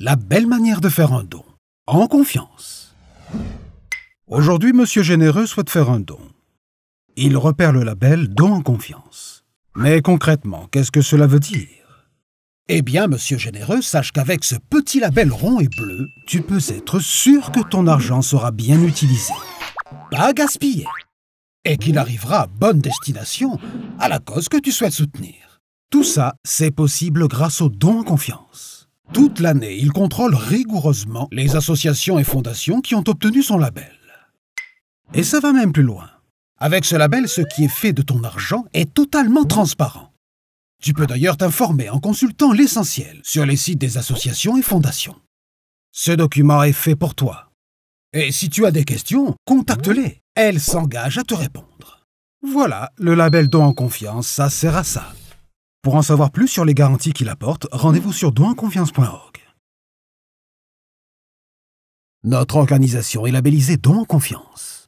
La belle manière de faire un don. En confiance. Aujourd'hui, Monsieur Généreux souhaite faire un don. Il repère le label Don en confiance. Mais concrètement, qu'est-ce que cela veut dire Eh bien, Monsieur Généreux, sache qu'avec ce petit label rond et bleu, tu peux être sûr que ton argent sera bien utilisé. Pas gaspillé. Et qu'il arrivera à bonne destination, à la cause que tu souhaites soutenir. Tout ça, c'est possible grâce au don en confiance. Toute l'année, il contrôle rigoureusement les associations et fondations qui ont obtenu son label. Et ça va même plus loin. Avec ce label, ce qui est fait de ton argent est totalement transparent. Tu peux d'ailleurs t'informer en consultant l'essentiel sur les sites des associations et fondations. Ce document est fait pour toi. Et si tu as des questions, contacte-les. Elles s'engagent à te répondre. Voilà, le label don en confiance, ça sert à ça. Pour en savoir plus sur les garanties qu'il apporte, rendez-vous sur douanconfiance.org. Notre organisation est labellisée Don Confiance.